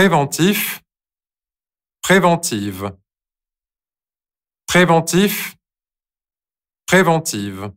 préventif, préventive, préventif, préventive.